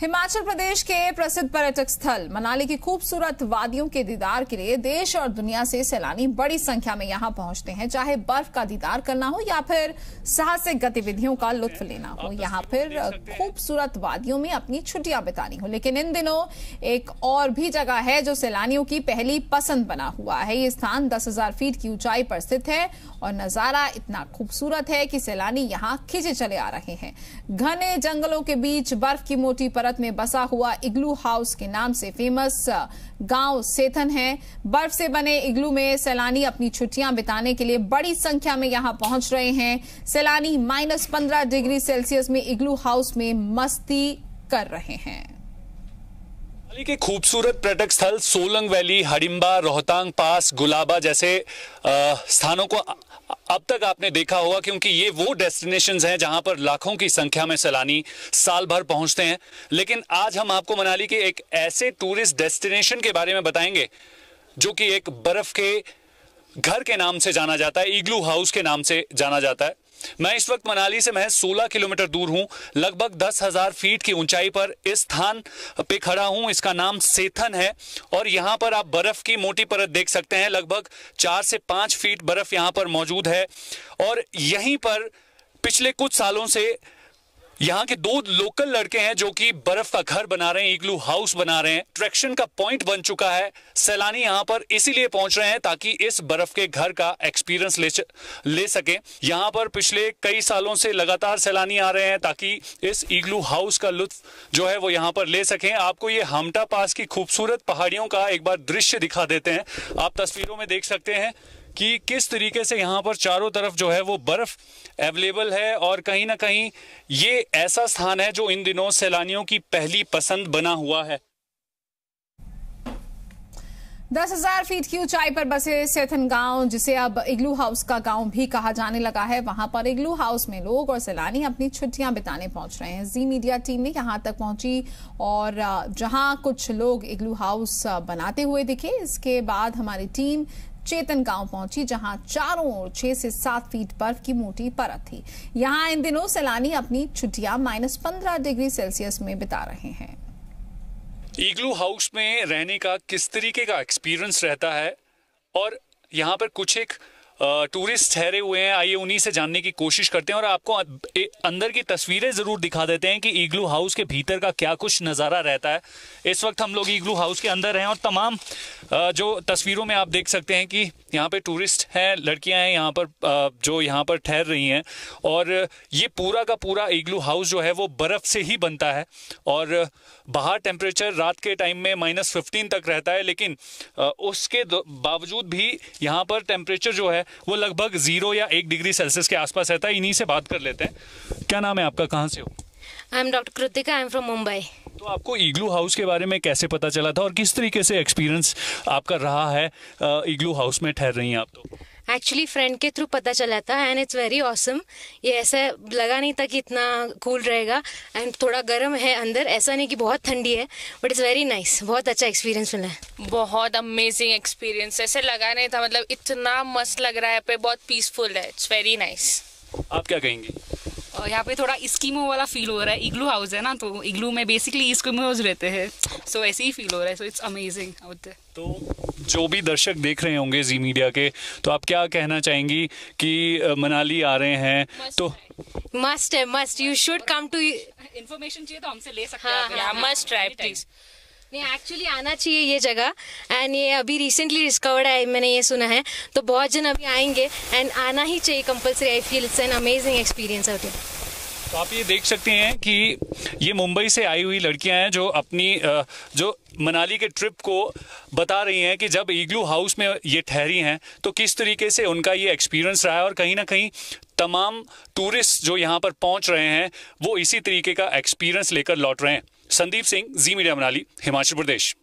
हिमाचल प्रदेश के प्रसिद्ध पर्यटक स्थल मनाली की खूबसूरत वादियों के दीदार के लिए देश और दुनिया से सैलानी बड़ी संख्या में यहां पहुंचते हैं चाहे बर्फ का दीदार करना हो या फिर साहसिक गतिविधियों का लुत्फ लेना हो या फिर खूबसूरत वादियों में अपनी छुट्टियां बितानी हो लेकिन इन दिनों एक और भी जगह है जो सैलानियों की पहली पसंद बना हुआ है ये स्थान दस फीट की ऊंचाई पर स्थित है और नजारा इतना खूबसूरत है कि सैलानी यहाँ खिंचे चले आ रहे हैं घने जंगलों के बीच बर्फ की मोटी पर भारत में बसा हुआ इग्लू हाउस के नाम से फेमस गांव सेथन है बर्फ से बने इग्लू में सैलानी अपनी छुट्टियां बिताने के लिए बड़ी संख्या में यहां पहुंच रहे हैं सैलानी माइनस पंद्रह डिग्री सेल्सियस में इग्लू हाउस में मस्ती कर रहे हैं मनाली के खूबसूरत पर्यटक स्थल सोलंग वैली हडिम्बा रोहतांग पास गुलाबा जैसे आ, स्थानों को अब तक आपने देखा होगा क्योंकि ये वो डेस्टिनेशन हैं जहां पर लाखों की संख्या में सैलानी साल भर पहुंचते हैं लेकिन आज हम आपको मनाली के एक ऐसे टूरिस्ट डेस्टिनेशन के बारे में बताएंगे जो कि एक बर्फ के घर के नाम से जाना जाता है इग्लू हाउस के नाम से जाना जाता है मैं इस वक्त मनाली से महज 16 किलोमीटर दूर हूं लगभग दस हजार फीट की ऊंचाई पर इस स्थान पे खड़ा हूं इसका नाम सेथन है और यहां पर आप बर्फ की मोटी परत देख सकते हैं लगभग चार से पांच फीट बर्फ यहां पर मौजूद है और यहीं पर पिछले कुछ सालों से यहाँ के दो लोकल लड़के हैं जो कि बर्फ का घर बना रहे हैं इग्लू हाउस बना रहे हैं ट्रैक्शन का पॉइंट बन चुका है सैलानी यहाँ पर इसीलिए पहुंच रहे हैं ताकि इस बर्फ के घर का एक्सपीरियंस ले ले सके यहाँ पर पिछले कई सालों से लगातार सैलानी आ रहे हैं ताकि इस इग्लू हाउस का लुत्फ जो है वो यहाँ पर ले सके आपको ये हमटा पास की खूबसूरत पहाड़ियों का एक बार दृश्य दिखा देते हैं आप तस्वीरों में देख सकते हैं कि किस तरीके से यहाँ पर चारों तरफ जो है वो बर्फ अवेलेबल है और कहीं ना कहीं ये ऐसा स्थान है जो इन दिनों सैलानियों की पहली पसंद बना हुआ है दस हजार फीट की ऊंचाई पर बसे सेथन गांव जिसे अब इग्लू हाउस का गांव भी कहा जाने लगा है वहां पर इग्लू हाउस में लोग और सैलानी अपनी छुट्टियां बिताने पहुंच रहे हैं जी मीडिया टीम ने यहां तक पहुंची और जहां कुछ लोग इग्लू हाउस बनाते हुए दिखे इसके बाद हमारी टीम चेतन गांव पहुंची जहां चारों ओर छह से सात फीट बर्फ की मोटी परत थी यहां इन दिनों सैलानी अपनी छुट्टियां माइनस पंद्रह डिग्री सेल्सियस में बिता रहे हैं इग्लू हाउस में रहने का किस तरीके का एक्सपीरियंस रहता है और यहाँ पर कुछ एक टूरिस्ट ठहरे हुए हैं आइए उन्हीं से जानने की कोशिश करते हैं और आपको अंदर की तस्वीरें ज़रूर दिखा देते हैं कि ईगलू हाउस के भीतर का क्या कुछ नज़ारा रहता है इस वक्त हम लोग ईगलू हाउस के अंदर हैं और तमाम जो तस्वीरों में आप देख सकते हैं कि यहाँ पे टूरिस्ट हैं लड़कियाँ हैं यहाँ पर जो यहाँ पर ठहर रही हैं और ये पूरा का पूरा ईगलू हाउस जो है वो बर्फ़ से ही बनता है और बाहर टेम्परेचर रात के टाइम में माइनस फिफ्टीन तक रहता है लेकिन उसके बावजूद भी यहाँ पर टेम्परेचर जो है वो लगभग जीरो या एक डिग्री सेल्सियस के आसपास रहता है इन्हीं से बात कर लेते हैं क्या नाम है आपका कहाँ से हो I am doctor Kritika I am from Mumbai तो आपको इग्लू हाउस के बारे में कैसे पता चला था और किस तरीके से एक्सपीरियंस आपका रहा है इग्लू हाउस में ठहर रही हैं आप तो एक्चुअली फ्रेंड के थ्रू पता चला था एंड इट्स वेरी ऑसम ये ऐसा लगा नहीं था कि इतना कूल रहेगा एंड थोड़ा गर्म है अंदर ऐसा नहीं कि बहुत ठंडी है बट इट्स वेरी नाइस बहुत अच्छा एक्सपीरियंस मिला है बहुत अमेजिंग एक्सपीरियंस ऐसे लगा नहीं था मतलब इतना मस्त लग रहा है पे बहुत पीसफुल है इट्स वेरी नाइस आप क्या कहेंगे और यहाँ पे थोड़ा स्कीमो वाला फील हो रहा है इग्लू हाउस है ना तो इग्लू में बेसिकली स्कीमोज रहते हैं सो so, ऐसे ही फील हो रहा है सो इट्स अमेजिंग आउट तो जो भी दर्शक देख रहे होंगे जी मीडिया के तो आप क्या कहना चाहेंगी कि मनाली आ रहे हैं तो मस्ट है must you should come to information चाहिए तो हमसे ले सकते हैं मस्ट ट्राई प्लीज नहीं एक्चुअली आना चाहिए ये जगह एंड ये अभी रिसेंटली डिस्कवर्ड है मैंने ये सुना है तो बहुत जन अभी आएंगे एंड आना ही चाहिए compulsory I feel it's an amazing experience out तो आप ये देख सकते हैं कि ये मुंबई से आई हुई लड़कियां हैं जो अपनी जो मनाली के ट्रिप को बता रही हैं कि जब ईग्लू हाउस में ये ठहरी हैं तो किस तरीके से उनका ये एक्सपीरियंस रहा है और कहीं ना कहीं तमाम टूरिस्ट जो यहाँ पर पहुँच रहे हैं वो इसी तरीके का एक्सपीरियंस लेकर लौट रहे हैं संदीप सिंह जी मीडिया मनाली हिमाचल प्रदेश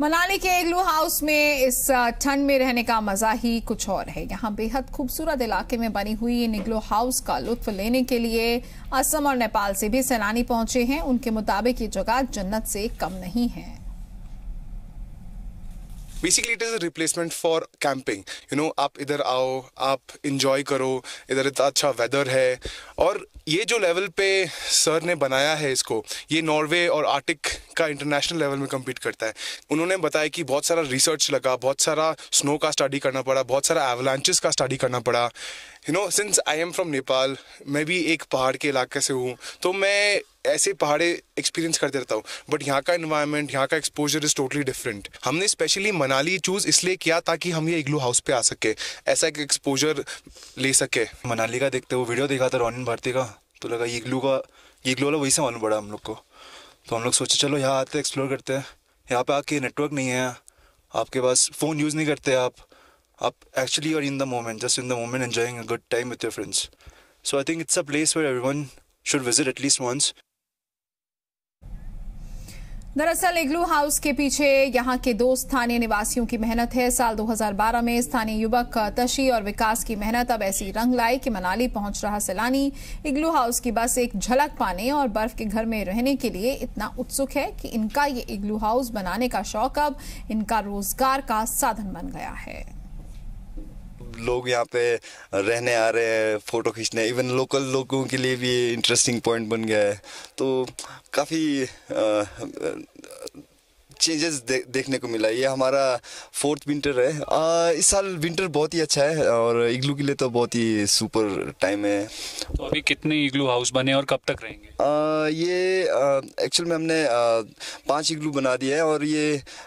मनाली के एग्लू हाउस में इस ठंड में रहने का मजा ही कुछ और है यहाँ बेहद खूबसूरत इलाके में बनी हुई इन इग्लू हाउस का लुत्फ लेने के लिए असम और नेपाल से भी सैलानी पहुंचे हैं उनके मुताबिक ये जगह जन्नत से कम नहीं है basically it is a replacement for camping you know आप इधर आओ आप इन्जॉय करो इधर इतना अच्छा वेदर है और ये जो लेवल पे सर ने बनाया है इसको ये नॉर्वे और आर्टिक का इंटरनेशनल लेवल में कम्पीट करता है उन्होंने बताया कि बहुत सारा रिसर्च लगा बहुत सारा स्नो का स्टडी करना पड़ा बहुत सारा एवलांचेस का स्टडी करना पड़ा you know since I am from Nepal मैं भी एक पहाड़ के इलाके से हूँ तो मैं ऐसे पहाड़े एक्सपीरियंस करते रहता हूँ बट यहाँ का इन्वायरमेंट यहाँ का एक्सपोजर इज़ टोटली डिफरेंट हमने स्पेशली मनाली चूज़ इसलिए किया ताकि हम ये इग्लू हाउस पे आ सके ऐसा एक एक्सपोजर ले सके मनाली का देखते हो वीडियो देखा था रोनिन भारती का तो लगा ये इग्लू का ये इग्लू वाला वही से मालूम पड़ा हम लोग को तो हम लोग सोचे चलो यहाँ आते एक्सप्लोर करते हैं यहाँ पे आके नेटवर्क नहीं है आपके पास फ़ोन यूज़ नहीं करते आप आप actually you're in the moment just in the moment enjoying a good time with your friends so I think it's a place for every one should visit at least once दरअसल igloo house के पीछे यहां के दो स्थानीय निवासियों की मेहनत है साल 2012 में स्थानीय युवक तशी और विकास की मेहनत अब ऐसी रंग लाई कि मनाली पहुंच रहा सैलानी इग्लू हाउस की बस एक झलक पाने और बर्फ के घर में रहने के लिए इतना उत्सुक है कि इनका ये इग्लू हाउस बनाने का शौक अब इनका रोजगार का साधन बन गया है लोग यहाँ पे रहने आ रहे हैं फ़ोटो खींचने इवन लोकल लोगों के लिए भी इंटरेस्टिंग पॉइंट बन गया है तो काफ़ी चेंजेस दे, देखने को मिला ये हमारा फोर्थ विंटर है आ, इस साल विंटर बहुत ही अच्छा है और इग्लू के लिए तो बहुत ही सुपर टाइम है तो अभी कितने इग्लू हाउस बने और कब तक रहेंगे आ, ये एक्चुअल में हमने आ, पाँच इग्लू बना दिया है और ये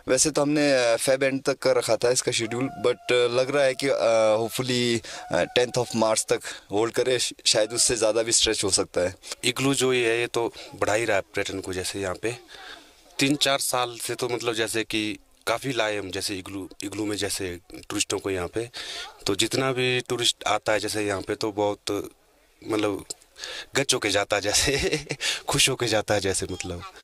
वैसे तो हमने फेब एंड तक कर रखा था इसका शेड्यूल बट लग रहा है कि होपफुली टेंथ ऑफ मार्च तक होल्ड करे शायद उससे ज़्यादा भी स्ट्रेच हो सकता है इग्लू जो ये है ये तो बढ़ा ही रहा है पर्यटन को जैसे यहाँ पे तीन चार साल से तो मतलब जैसे कि काफ़ी लाए हम जैसे इग्लू इग्लू में जैसे टूरिस्टों को यहाँ पे तो जितना भी टूरिस्ट आता है जैसे यहाँ पे तो बहुत मतलब गच होके जाता है जैसे खुश होके जाता है जैसे मतलब